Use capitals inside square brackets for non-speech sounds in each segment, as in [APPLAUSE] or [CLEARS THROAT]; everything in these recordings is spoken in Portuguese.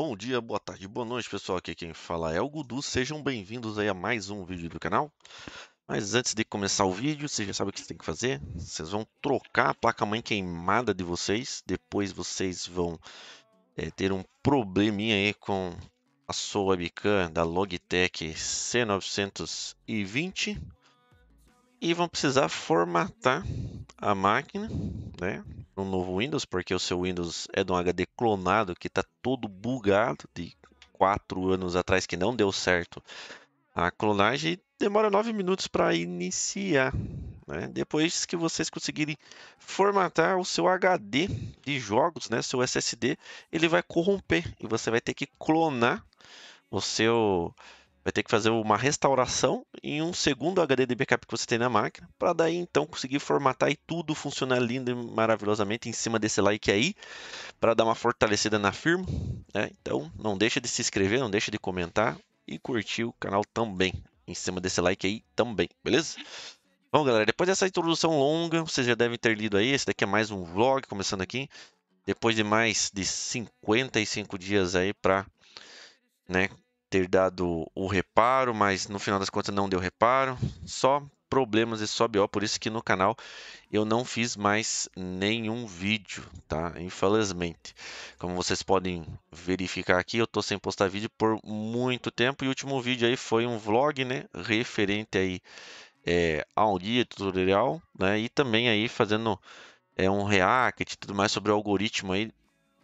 Bom dia, boa tarde, boa noite, pessoal. Aqui quem fala é o Gudu. Sejam bem-vindos aí a mais um vídeo do canal. Mas antes de começar o vídeo, vocês já sabem o que vocês têm que fazer. Vocês vão trocar a placa-mãe queimada de vocês. Depois vocês vão é, ter um probleminha aí com a sua webcam da Logitech C920. E vão precisar formatar a máquina, né? no novo Windows, porque o seu Windows é de um HD clonado que está todo bugado de quatro anos atrás que não deu certo. A clonagem demora nove minutos para iniciar. Né? Depois que vocês conseguirem formatar o seu HD de jogos, né? seu SSD, ele vai corromper e você vai ter que clonar o seu vai ter que fazer uma restauração em um segundo HD de backup que você tem na máquina, para daí então conseguir formatar e tudo funcionar lindo e maravilhosamente em cima desse like aí, para dar uma fortalecida na firma. Né? Então não deixa de se inscrever, não deixa de comentar e curtir o canal também, em cima desse like aí também, beleza? Bom, galera, depois dessa introdução longa, vocês já devem ter lido aí, esse daqui é mais um vlog começando aqui, depois de mais de 55 dias aí para, né, ter dado o reparo, mas no final das contas não deu reparo. Só problemas e só BO, por isso que no canal eu não fiz mais nenhum vídeo, tá? Infelizmente. Como vocês podem verificar aqui, eu tô sem postar vídeo por muito tempo e o último vídeo aí foi um vlog, né, referente aí é, ao guia tutorial, né? E também aí fazendo é um react e tudo mais sobre o algoritmo aí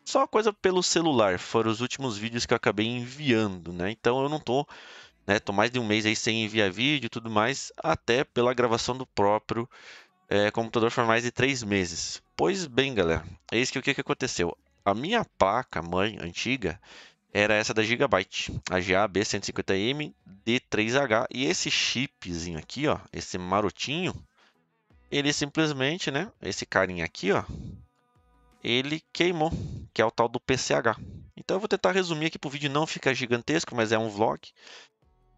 só a coisa pelo celular, foram os últimos vídeos que eu acabei enviando, né? Então eu não tô, né? Tô mais de um mês aí sem enviar vídeo e tudo mais, até pela gravação do próprio é, computador foi mais de três meses. Pois bem, galera, eis é que o que, que aconteceu. A minha placa mãe antiga era essa da Gigabyte, a GAB 150M D3H, e esse chipzinho aqui, ó, esse marotinho, ele simplesmente, né, esse carinha aqui, ó, ele queimou que é o tal do PCH. Então eu vou tentar resumir aqui para o vídeo não ficar gigantesco, mas é um vlog,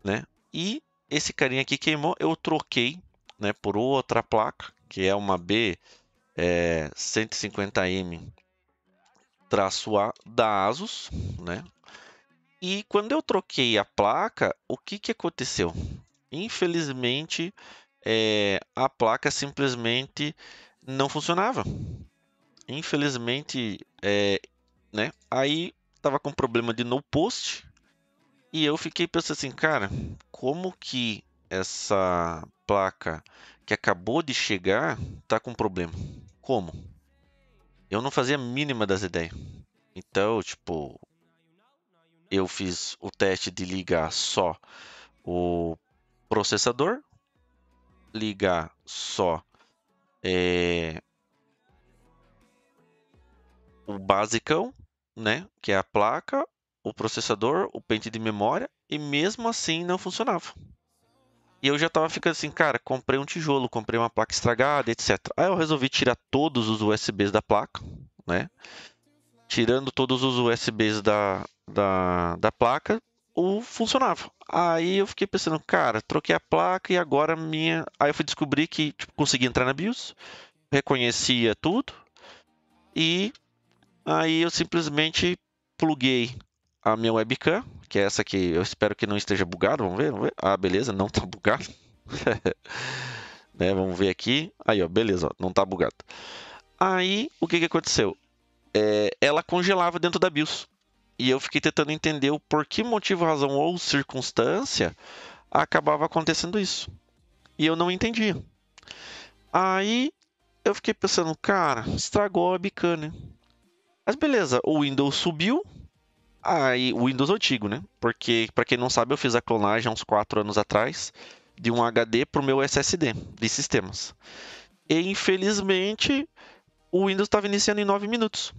né? E esse carinha aqui queimou, eu troquei, né, por outra placa, que é uma B é, 150M traço A da Asus, né? E quando eu troquei a placa, o que que aconteceu? Infelizmente, é, a placa simplesmente não funcionava. Infelizmente, é, né? Aí tava com problema de no post e eu fiquei pensando assim, cara, como que essa placa que acabou de chegar tá com problema? Como? Eu não fazia a mínima das ideias. Então, tipo, eu fiz o teste de ligar só o processador, ligar só é, o basicão, né? Que é a placa, o processador, o pente de memória, e mesmo assim não funcionava. E eu já tava ficando assim, cara, comprei um tijolo, comprei uma placa estragada, etc. Aí eu resolvi tirar todos os USBs da placa, né? Tirando todos os USBs da, da, da placa, o funcionava. Aí eu fiquei pensando, cara, troquei a placa e agora minha. Aí eu fui descobrir que tipo, consegui entrar na BIOS, reconhecia tudo e Aí eu simplesmente pluguei a minha webcam, que é essa que eu espero que não esteja bugada, vamos ver, vamos ver. Ah, beleza, não tá [LAUGHS] bugado. [LAUGHS] né, vamos ver aqui. Aí, ó, beleza, ó, não tá bugado. Aí, o que que aconteceu? É, ela congelava dentro da BIOS. E eu fiquei tentando entender o por que motivo, razão ou circunstância acabava acontecendo isso. E eu não entendia. Aí eu fiquei pensando, cara, estragou a webcam, né? Mas beleza, o Windows subiu. Aí, o Windows antigo, né? Porque, para quem não sabe, eu fiz a clonagem há uns 4 anos atrás de um HD para o meu SSD de sistemas. E infelizmente, o Windows estava iniciando em 9 minutos.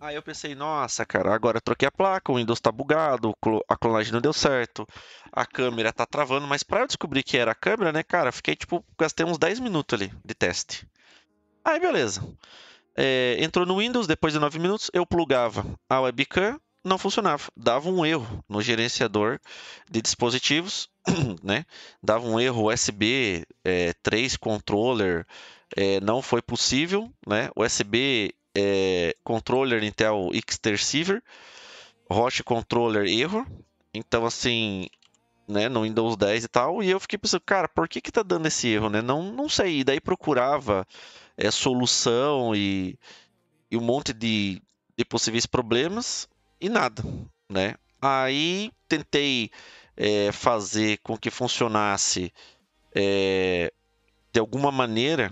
Aí eu pensei, nossa, cara, agora troquei a placa, o Windows tá bugado, a clonagem não deu certo, a câmera tá travando, mas para eu descobrir que era a câmera, né, cara, fiquei tipo, gastei uns 10 minutos ali de teste. Aí beleza. É, entrou no Windows, depois de 9 minutos, eu plugava a webcam, não funcionava. Dava um erro no gerenciador de dispositivos, [CLEARS THROAT] né? Dava um erro USB é, 3 controller, é, não foi possível, né? USB é, controller Intel Xterceiver, Roche controller erro. Então, assim, né, no Windows 10 e tal, e eu fiquei pensando, cara, por que que tá dando esse erro, né? Não, não sei. E daí procurava é, solução e, e, um monte de, de possíveis problemas e nada, né? Aí tentei é, fazer com que funcionasse é, de alguma maneira,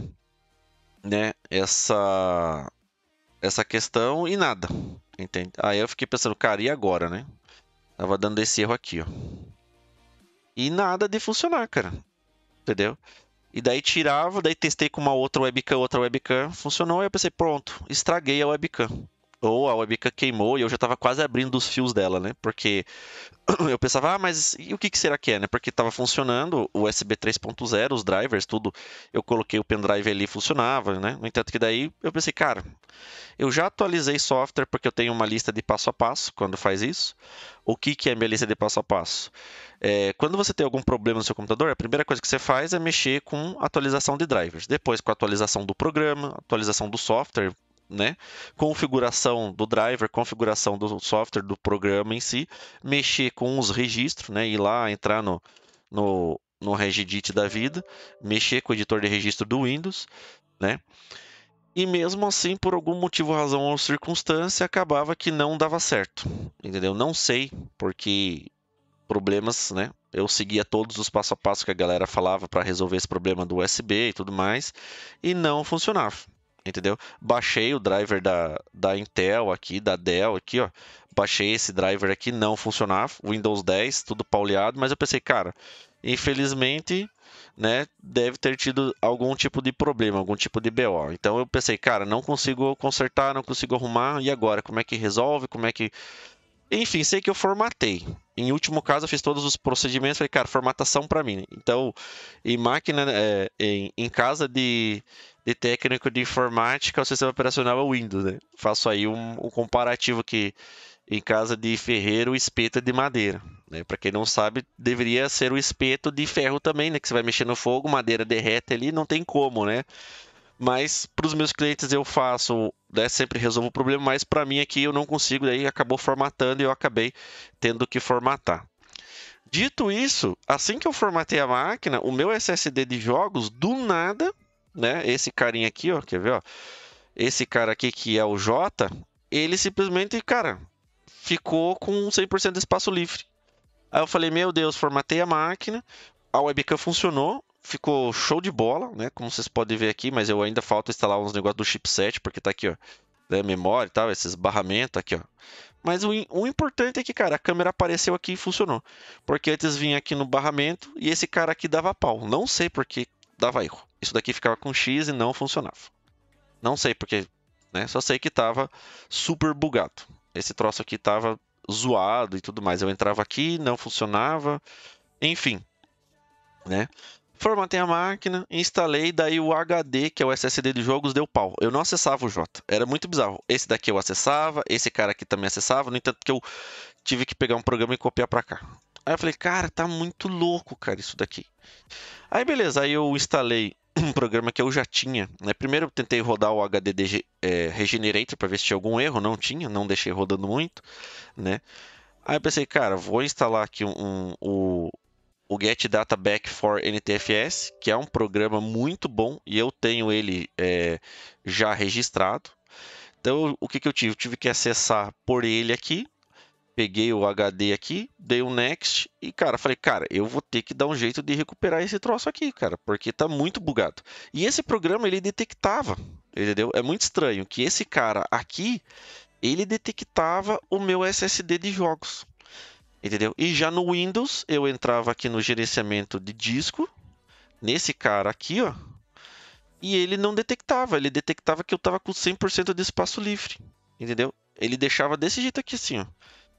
né? Essa essa questão e nada, entende? Aí eu fiquei pensando, cara, e agora, né? Tava dando esse erro aqui, ó. E nada de funcionar, cara. Entendeu? E daí tirava, daí testei com uma outra webcam, outra webcam, funcionou, e eu pensei, pronto, estraguei a webcam ou a webcam queimou e eu já estava quase abrindo os fios dela, né? Porque [CLEARS THROAT] eu pensava, ah, mas e o que, que será que é, né? Porque estava funcionando o USB 3.0, os drivers, tudo. Eu coloquei o pendrive ali funcionava, né? No entanto que daí eu pensei, cara, eu já atualizei software porque eu tenho uma lista de passo a passo quando faz isso. O que, que é minha lista de passo a passo? É, quando você tem algum problema no seu computador, a primeira coisa que você faz é mexer com atualização de drivers. Depois com a atualização do programa, atualização do software, né? Configuração do driver, configuração do software, do programa em si, mexer com os registros, né? Ir lá, entrar no, no, no Regedit da vida, mexer com o editor de registro do Windows, né? E mesmo assim, por algum motivo, razão ou circunstância, acabava que não dava certo, entendeu? Não sei, porque problemas, né? Eu seguia todos os passo a passo que a galera falava para resolver esse problema do USB e tudo mais, e não funcionava entendeu? Baixei o driver da, da Intel aqui, da Dell aqui, ó. Baixei esse driver aqui, não funcionava, Windows 10, tudo pauleado, mas eu pensei, cara, infelizmente, né, deve ter tido algum tipo de problema, algum tipo de BO. Então eu pensei, cara, não consigo consertar, não consigo arrumar, e agora como é que resolve? Como é que Enfim, sei que eu formatei, em último caso, eu fiz todos os procedimentos, falei, cara, formatação para mim. Então, em máquina, né, é, em, em, casa de, de técnico de informática, o sistema operacional é o Windows, né? Faço aí um, um comparativo que em casa de ferreiro, espeta é de madeira. Né? Para quem não sabe, deveria ser o espeto de ferro também, né? Que você vai mexer no fogo, madeira derrete ali, não tem como, né? Mas para os meus clientes eu faço, né, sempre resolvo o problema, mas para mim aqui eu não consigo, daí acabou formatando e eu acabei tendo que formatar. Dito isso, assim que eu formatei a máquina, o meu SSD de jogos, do nada, né? Esse carinha aqui, ó, quer ver, ó? Esse cara aqui que é o J, ele simplesmente, cara, ficou com 100% de espaço livre. Aí eu falei, meu Deus, formatei a máquina, a webcam funcionou, ficou show de bola, né? Como vocês podem ver aqui, mas eu ainda falta instalar uns negócios do chipset, porque tá aqui, ó, né? memória e tal, esses barramentos aqui, ó. Mas o, o, importante é que, cara, a câmera apareceu aqui e funcionou. Porque antes vinha aqui no barramento e esse cara aqui dava pau. Não sei porque dava erro. Isso daqui ficava com X e não funcionava. Não sei porque, né? Só sei que tava super bugado. Esse troço aqui tava zoado e tudo mais. Eu entrava aqui, não funcionava. Enfim, né? Formatei a máquina, instalei, daí o HD, que é o SSD de jogos, deu pau. Eu não acessava o Jota. Era muito bizarro. Esse daqui eu acessava, esse cara aqui também acessava, no entanto que eu tive que pegar um programa e copiar para cá. Aí eu falei, cara, tá muito louco, cara, isso daqui. Aí beleza, aí eu instalei um programa que eu já tinha. Né? Primeiro eu tentei rodar o HD de, é, Regenerator para ver se tinha algum erro, não tinha, não deixei rodando muito, né? Aí eu pensei, cara, vou instalar aqui um, um, o, o Get Data Back for NTFS, que é um programa muito bom e eu tenho ele é, já registrado. Então, o que, que eu tive? Eu tive que acessar por ele aqui, peguei o HD aqui, dei um next e, cara, falei, cara, eu vou ter que dar um jeito de recuperar esse troço aqui, cara, porque tá muito bugado. E esse programa ele detectava, entendeu? É muito estranho que esse cara aqui ele detectava o meu SSD de jogos. Entendeu? E já no Windows, eu entrava aqui no gerenciamento de disco, nesse cara aqui, ó, e ele não detectava, ele detectava que eu estava com 100% de espaço livre, entendeu? Ele deixava desse jeito aqui assim, ó.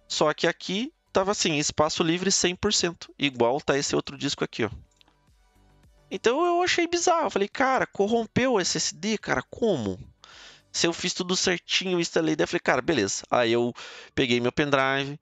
Só que aqui estava assim, espaço livre 100%, igual tá esse outro disco aqui, ó. Então eu achei bizarro, eu falei, cara, corrompeu o SSD, cara, como? Se eu fiz tudo certinho, instalei, daí eu falei, cara, beleza. Aí eu peguei meu pendrive,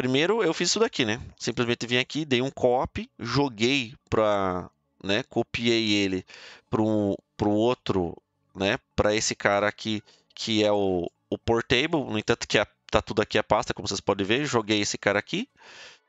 primeiro eu fiz isso daqui, né? Simplesmente vim aqui, dei um copy, joguei para, né, copiei ele para um pro outro, né, para esse cara aqui que é o, o portable, no entanto que a, tá tudo aqui a pasta, como vocês podem ver, joguei esse cara aqui,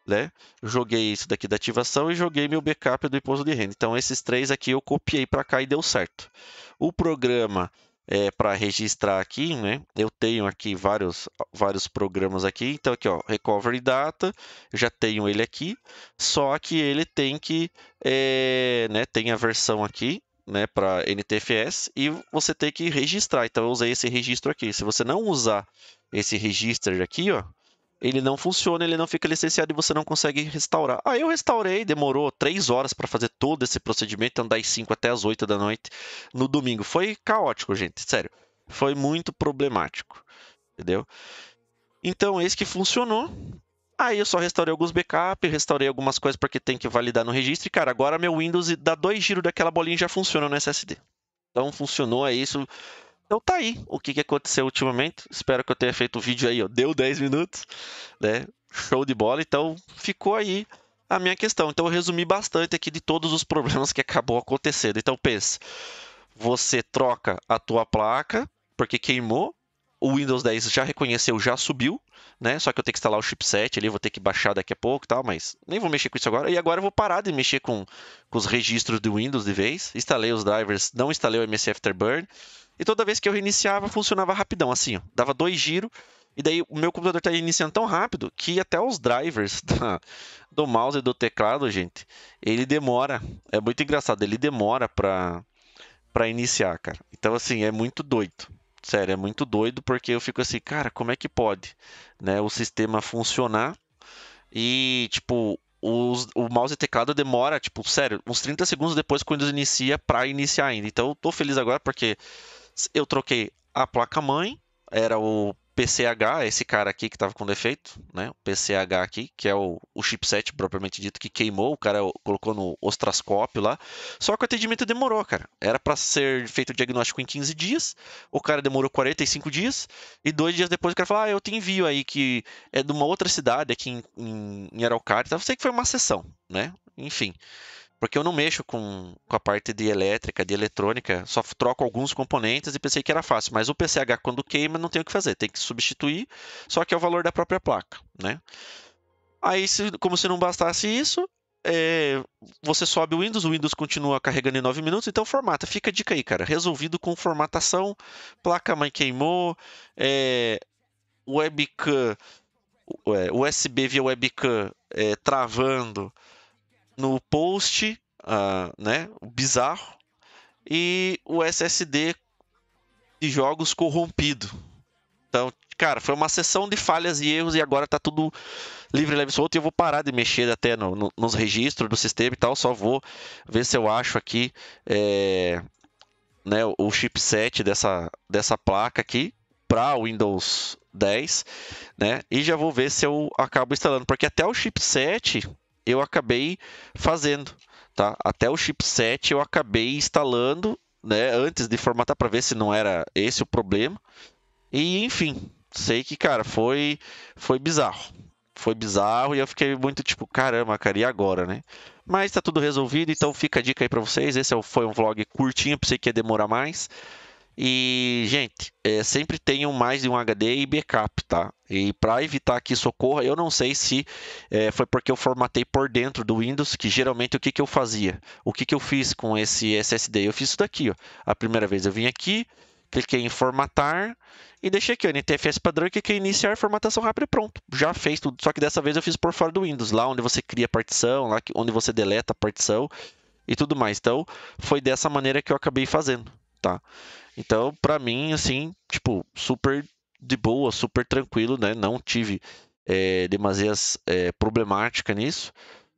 né? Joguei isso daqui da ativação e joguei meu backup do imposto de renda. Então esses três aqui eu copiei para cá e deu certo. O programa é, para registrar aqui, né? Eu tenho aqui vários, vários programas aqui. Então aqui, ó, Recovery Data, eu já tenho ele aqui. Só que ele tem que, é, né? Tem a versão aqui, né, para NTFS e você tem que registrar. Então eu usei esse registro aqui. Se você não usar esse registro aqui, ó, ele não funciona, ele não fica licenciado e você não consegue restaurar. Aí eu restaurei, demorou três horas para fazer todo esse procedimento, andar às 5 até às 8 da noite no domingo. Foi caótico, gente, sério. Foi muito problemático, entendeu? Então, esse que funcionou. Aí eu só restaurei alguns backups, restaurei algumas coisas porque tem que validar no registro. E, cara, agora meu Windows dá dois giros daquela bolinha e já funciona no SSD. Então funcionou, é isso. Então tá aí o que, que aconteceu ultimamente. Espero que eu tenha feito o vídeo aí, ó. Deu 10 minutos, né? Show de bola. Então ficou aí a minha questão. Então eu resumi bastante aqui de todos os problemas que acabou acontecendo. Então pense, você troca a tua placa porque queimou, o Windows 10 já reconheceu, já subiu, né? Só que eu tenho que instalar o chipset ali, vou ter que baixar daqui a pouco e tal, mas nem vou mexer com isso agora. E agora eu vou parar de mexer com, com os registros do Windows de vez. Instalei os drivers, não instalei o MS Afterburn. E toda vez que eu reiniciava, funcionava rapidão, assim, ó. Dava dois giros. E daí o meu computador está iniciando tão rápido que até os drivers [LAUGHS] da, do mouse e do teclado, gente, ele demora. É muito engraçado, ele demora para para iniciar, cara. Então assim, é muito doido sério, é muito doido porque eu fico assim, cara, como é que pode, né, o sistema funcionar e, tipo, os, o mouse e teclado demora, tipo, sério, uns 30 segundos depois quando inicia para iniciar ainda. Então, eu tô feliz agora porque eu troquei a placa-mãe, era o PCH, esse cara aqui que estava com defeito, né? O PCH aqui, que é o, o, chipset propriamente dito, que queimou, o cara colocou no ostrascópio lá. Só que o atendimento demorou, cara. Era para ser feito o diagnóstico em 15 dias, o cara demorou 45 dias, e dois dias depois o cara falou: Ah, eu te envio aí, que é de uma outra cidade aqui em, em, em Araucária. Então, eu sei que foi uma sessão, né? Enfim porque eu não mexo com, com a parte de elétrica, de eletrônica, só troco alguns componentes e pensei que era fácil. Mas o PCH, quando queima, não tem o que fazer, tem que substituir, só que é o valor da própria placa, né? Aí, se, como se não bastasse isso, é, você sobe o Windows, o Windows continua carregando em 9 minutos, então formata. Fica a dica aí, cara. Resolvido com formatação, placa-mãe queimou, é, webcam, é, USB via webcam é, travando, no post, uh, né, bizarro, e o SSD de jogos corrompido. Então, cara, foi uma sessão de falhas e erros e agora tá tudo livre, leve, solto. E eu vou parar de mexer até no, no, nos registros do sistema e tal. Só vou ver se eu acho aqui é, né, o chipset dessa, dessa placa aqui para Windows 10, né? E já vou ver se eu acabo instalando, porque até o chipset eu acabei fazendo, tá? Até o chipset eu acabei instalando, né, antes de formatar para ver se não era esse o problema. E enfim, sei que, cara, foi foi bizarro. Foi bizarro e eu fiquei muito tipo, caramba, cara, e agora, né? Mas tá tudo resolvido, então fica a dica aí para vocês. Esse é foi um vlog curtinho, pensei que ia demorar mais. E, gente, é, sempre tenham mais de um HD e backup, tá? E para evitar que isso ocorra, eu não sei se é, foi porque eu formatei por dentro do Windows, que geralmente o que, que eu fazia? O que, que eu fiz com esse SSD? Eu fiz isso daqui, ó. A primeira vez eu vim aqui, cliquei em formatar e deixei aqui, ó, NTFS padrão, e cliquei em iniciar formatação rápida e pronto. Já fez tudo, só que dessa vez eu fiz por fora do Windows, lá onde você cria a partição, lá onde você deleta a partição e tudo mais. Então, foi dessa maneira que eu acabei fazendo tá? Então, para mim, assim, tipo, super de boa, super tranquilo, né? Não tive é, demasiadas é, problemática nisso.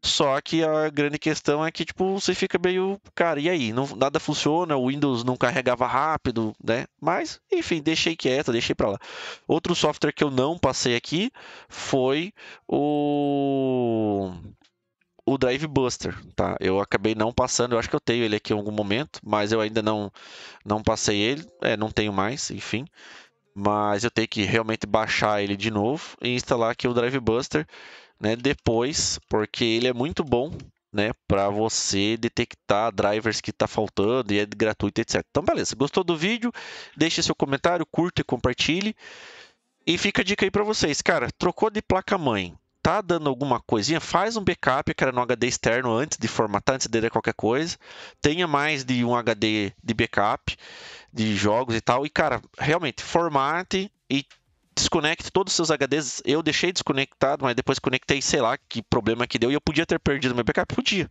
Só que a grande questão é que, tipo, você fica meio, cara, e aí? Não, nada funciona, o Windows não carregava rápido, né? Mas, enfim, deixei quieto, deixei pra lá. Outro software que eu não passei aqui foi o o Drive Buster, tá? Eu acabei não passando, eu acho que eu tenho ele aqui em algum momento, mas eu ainda não não passei ele, é, não tenho mais, enfim. Mas eu tenho que realmente baixar ele de novo e instalar aqui o Drive Buster, né, depois, porque ele é muito bom, né, para você detectar drivers que está faltando e é gratuito, etc. Então, beleza. Gostou do vídeo? Deixe seu comentário, curta e compartilhe. E fica a dica aí para vocês, cara, trocou de placa mãe tá dando alguma coisinha, faz um backup, cara, no HD externo antes de formatar, antes de ler qualquer coisa. Tenha mais de um HD de backup de jogos e tal. E, cara, realmente, formate e Desconecte todos os seus HDs. Eu deixei desconectado, mas depois conectei, sei lá que problema que deu. E eu podia ter perdido meu backup? Podia.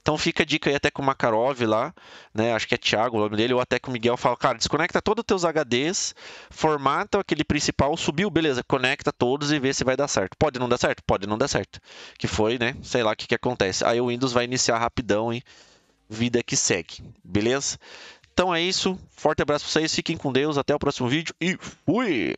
Então fica a dica aí até com o Makarov lá, né? Acho que é Thiago o nome dele, ou até com o Miguel. Fala, cara, desconecta todos os teus HDs, formata aquele principal, subiu, beleza, conecta todos e vê se vai dar certo. Pode não dar certo? Pode não dar certo. Que foi, né? Sei lá o que, que acontece. Aí o Windows vai iniciar rapidão e vida que segue. Beleza? Então é isso. Forte abraço pra vocês. Fiquem com Deus. Até o próximo vídeo e fui!